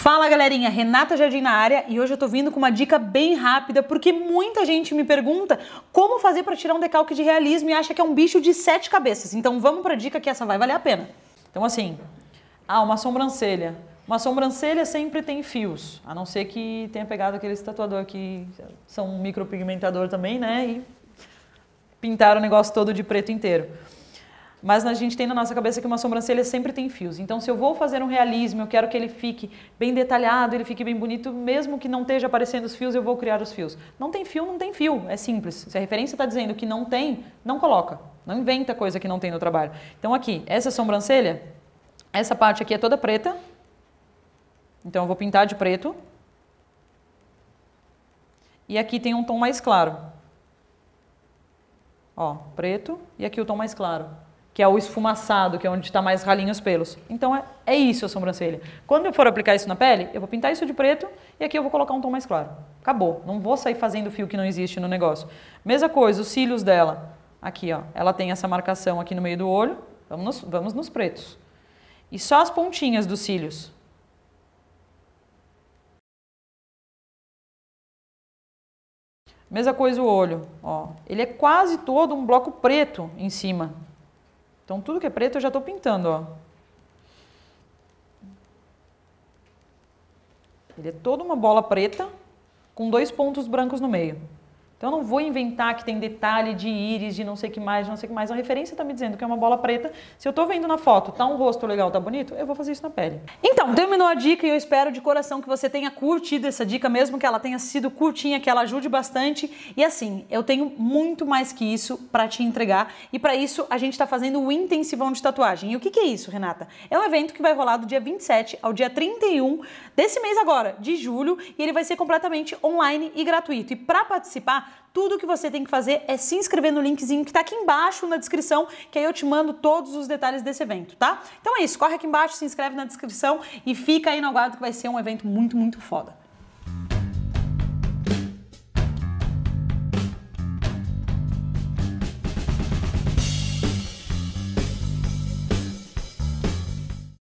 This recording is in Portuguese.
Fala galerinha, Renata Jardim na área e hoje eu tô vindo com uma dica bem rápida porque muita gente me pergunta como fazer para tirar um decalque de realismo e acha que é um bicho de sete cabeças. Então vamos pra dica que essa vai valer a pena. Então assim, ah, uma sobrancelha. Uma sobrancelha sempre tem fios, a não ser que tenha pegado aqueles tatuador que são um micropigmentador também, né? E pintaram o negócio todo de preto inteiro. Mas a gente tem na nossa cabeça que uma sobrancelha sempre tem fios. Então, se eu vou fazer um realismo, eu quero que ele fique bem detalhado, ele fique bem bonito, mesmo que não esteja aparecendo os fios, eu vou criar os fios. Não tem fio, não tem fio. É simples. Se a referência está dizendo que não tem, não coloca. Não inventa coisa que não tem no trabalho. Então, aqui, essa sobrancelha, essa parte aqui é toda preta. Então, eu vou pintar de preto. E aqui tem um tom mais claro. Ó, preto e aqui o tom mais claro que é o esfumaçado, que é onde está mais ralinho os pelos. Então é, é isso a sobrancelha. Quando eu for aplicar isso na pele, eu vou pintar isso de preto e aqui eu vou colocar um tom mais claro. Acabou. Não vou sair fazendo fio que não existe no negócio. Mesma coisa, os cílios dela. Aqui, ó. Ela tem essa marcação aqui no meio do olho. Vamos nos, vamos nos pretos. E só as pontinhas dos cílios. Mesma coisa o olho, ó. Ele é quase todo um bloco preto em cima. Então, tudo que é preto eu já estou pintando, ó. Ele é toda uma bola preta com dois pontos brancos no meio. Então eu não vou inventar que tem detalhe de íris, de não sei o que mais, de não sei o que mais. A referência está me dizendo que é uma bola preta. Se eu estou vendo na foto, tá um rosto legal, tá bonito, eu vou fazer isso na pele. Então, terminou a dica e eu espero de coração que você tenha curtido essa dica, mesmo que ela tenha sido curtinha, que ela ajude bastante. E assim, eu tenho muito mais que isso para te entregar. E para isso, a gente está fazendo o intensivão de tatuagem. E o que, que é isso, Renata? É um evento que vai rolar do dia 27 ao dia 31 desse mês agora, de julho, e ele vai ser completamente online e gratuito. E para participar, tudo que você tem que fazer é se inscrever no linkzinho que está aqui embaixo na descrição, que aí eu te mando todos os detalhes desse evento, tá? Então é isso, corre aqui embaixo, se inscreve na descrição e fica aí no aguardo que vai ser um evento muito, muito foda.